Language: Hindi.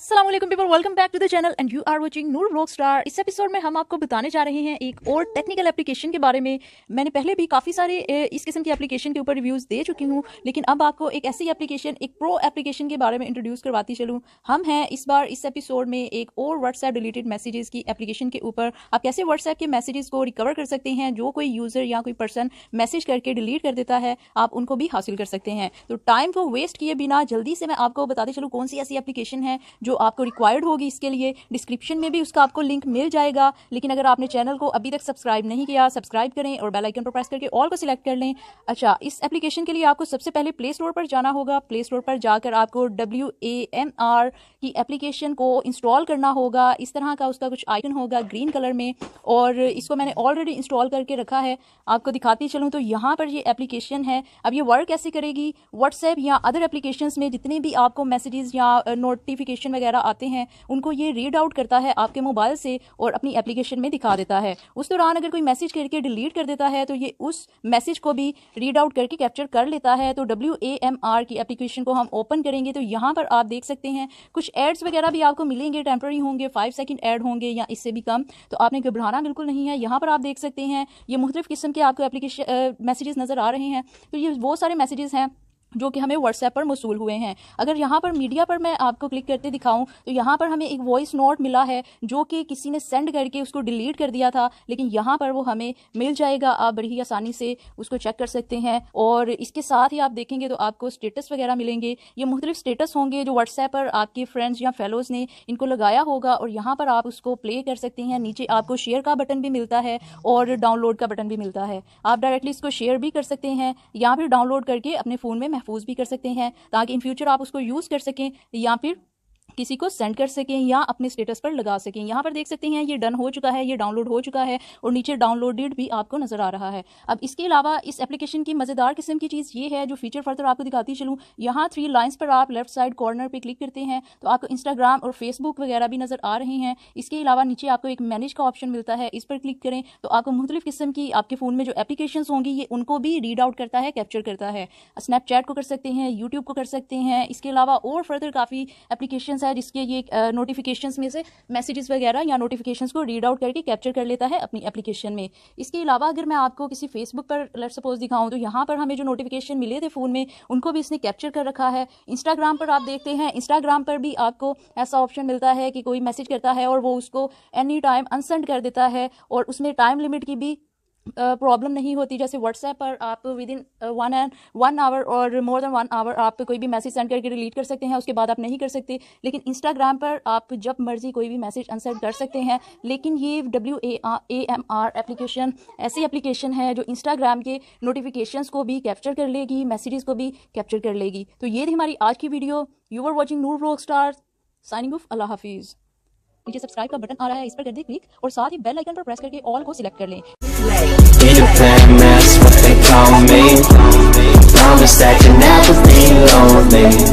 Aslam people welcome back to the channel and you are watching Noor blog star इस एपिसोड में हम आपको बताने जा रहे हैं एक और टेक्निकल एप्लीकेशन के बारे में मैंने पहले भी काफ़ी सारे इस किस्म की एप्लीकेशन के ऊपर रिव्यूज़ दे चुकी हूँ लेकिन अब आपको एक ऐसी एप्लीकेशन एक प्रो एप्लीकेशन के बारे में इंट्रोड्यूस करवाती चलूँ हम हैं इस बार इस एपिसोड में एक और व्हाट्सएप रिलेटेड मैसेजेस की एप्लीकेशन के ऊपर आप कैसे व्हाट्सएप के मैसेजेस को रिकवर कर सकते हैं जो कोई यूज़र या कोई पर्सन मैसेज करके डिलीट कर देता है आप उनको भी हासिल कर सकते हैं तो टाइम को वेस्ट किए बिना जल्दी से मैं आपको बताते चलूँ कौन सी ऐसी एप्लीकेशन है जो आपको रिक्वायर्ड होगी इसके लिए डिस्क्रिप्शन में भी उसका आपको लिंक मिल जाएगा लेकिन अगर आपने चैनल को अभी तक सब्सक्राइब नहीं किया सब्सक्राइब करें और बेल आइकन पर प्रेस करके ऑल को सिलेक्ट कर लें अच्छा इस एप्लीकेशन के लिए आपको सबसे पहले प्ले स्टोर पर जाना होगा प्ले स्टोर पर जाकर आपको डब्ल्यू ए एम आर की एप्लीकेशन को इंस्टॉल करना होगा इस तरह का उसका कुछ आइकन होगा ग्रीन कलर में और इसको मैंने ऑलरेडी इंस्टॉल करके रखा है आपको दिखाती चलूँ तो यहाँ पर ये एप्लीकेशन है अब ये वर्क कैसे करेगी व्हाट्सएप या अदर एप्लीकेशन में जितने भी आपको मैसेजेस या नोटिफिकेशन uh, वगैरह आते हैं उनको ये रीड आउट करता है आपके मोबाइल से और अपनी एप्लीकेशन में दिखा देता है उस दौरान अगर कोई मैसेज करके डिलीट कर देता है तो ये उस मैसेज को भी रीड आउट करके कैप्चर कर लेता है तो डब्ल्यू की एप्लीकेशन को हम ओपन करेंगे तो यहाँ पर आप देख सकते हैं कुछ एड्स वगैरह भी आपको मिलेंगे टेम्प्ररी होंगे फाइव सेकेंड एड होंगे या इससे भी कम तो आपने घबराना बिल्कुल नहीं है यहाँ पर आप देख सकते हैं ये मुख्तफ किस्म के आपको एप्लीकेशन मैसेजेस नज़र आ रहे हैं तो ये बहुत सारे मैसेजेस हैं जो कि हमें व्हाट्सएप पर मौसू हुए हैं अगर यहाँ पर मीडिया पर मैं आपको क्लिक करते दिखाऊं तो यहाँ पर हमें एक वॉइस नोट मिला है जो कि किसी ने सेंड करके उसको डिलीट कर दिया था लेकिन यहाँ पर वो हमें मिल जाएगा आप बड़ी ही आसानी से उसको चेक कर सकते हैं और इसके साथ ही आप देखेंगे तो आपको स्टेटस वगैरह मिलेंगे ये मुख्तलिफ स्टेटस होंगे जो व्हाट्सएप पर आपके फ्रेंड्स या फेलोज़ ने इनको लगाया होगा और यहाँ पर आप उसको प्ले कर सकते हैं नीचे आपको शेयर का बटन भी मिलता है और डाउनलोड का बटन भी मिलता है आप डायरेक्टली इसको शेयर भी कर सकते हैं या फिर डाउनलोड करके अपने फ़ोन में महफूज भी कर सकते हैं ताकि इन फ्यूचर आप उसको यूज़ कर सकें या फिर किसी को सेंड कर सकें या अपने स्टेटस पर लगा सकें यहाँ पर देख सकते हैं ये डन हो चुका है ये डाउनलोड हो चुका है और नीचे डाउनलोडेड भी आपको नजर आ रहा है अब इसके अलावा इस एप्लीकेशन की मज़ेदार किस्म की चीज़ ये है जो फीचर फर्दर आपको दिखाती चलूँ यहाँ थ्री लाइन्स पर आप लेफ्ट साइड कॉर्नर पर क्लिक करते हैं तो आपको इंस्टाग्राम और फेसबुक वगैरह भी नज़र आ रहे हैं इसके अलावा नीचे आपको एक मैनेज का ऑप्शन मिलता है इस पर क्लिक करें तो आपको मुख्तलिफ किस्म की आपके फ़ोन में जो एप्लीकेशन होंगी ये उनको भी रीड आउट करता है कैप्चर करता है स्नैपचैट को कर सकते हैं यूट्यूब को कर सकते हैं इसके अलावा और फर्दर काफ़ी एप्लीकेशन है है जिसके ये नोटिफिकेशंस में से मैसेजेस वगैरह या नोटिफिकेशंस को रीड आउट करके कैप्चर कर लेता है अपनी एप्लीकेशन में इसके अलावा अगर मैं आपको किसी फेसबुक पर लेट सपोज दिखाऊँ तो यहाँ पर हमें जो नोटिफिकेशन मिले थे फ़ोन में उनको भी इसने कैप्चर कर रखा है इंस्टाग्राम पर आप देखते हैं इंस्टाग्राम पर भी आपको ऐसा ऑप्शन मिलता है कि कोई मैसेज करता है और वो उसको एनी टाइम अनसेंड कर देता है और उसमें टाइम लिमिट की भी प्रॉब्लम नहीं होती जैसे व्हाट्सएप पर आप within one and one hour और मोर देन वन आवर आप कोई भी मैसेज सेंड करके डिलीट कर सकते हैं उसके बाद आप नहीं कर सकते लेकिन इंस्टाग्राम पर आप जब मर्जी कोई भी मैसेज अनसेंड कर सकते हैं लेकिन ये W A M R application ऐसी एप्लीकेशन है जो इंस्टाग्राम के नोटिफिकेशन को भी कैप्चर कर लेगी मैसेजेस को भी कैप्चर कर लेगी तो ये थी हमारी आज की video you are watching Noor blog star signing off अल्लाह हाफिज़ नीचे सब्सक्राइब का बटन आ रहा है इस पर कर दें क्लिक और साथ ही बेल आइकन पर प्रेस करके ऑल को सिलेक्ट कर लें fam, that's what they call me Promise that you'll never be lonely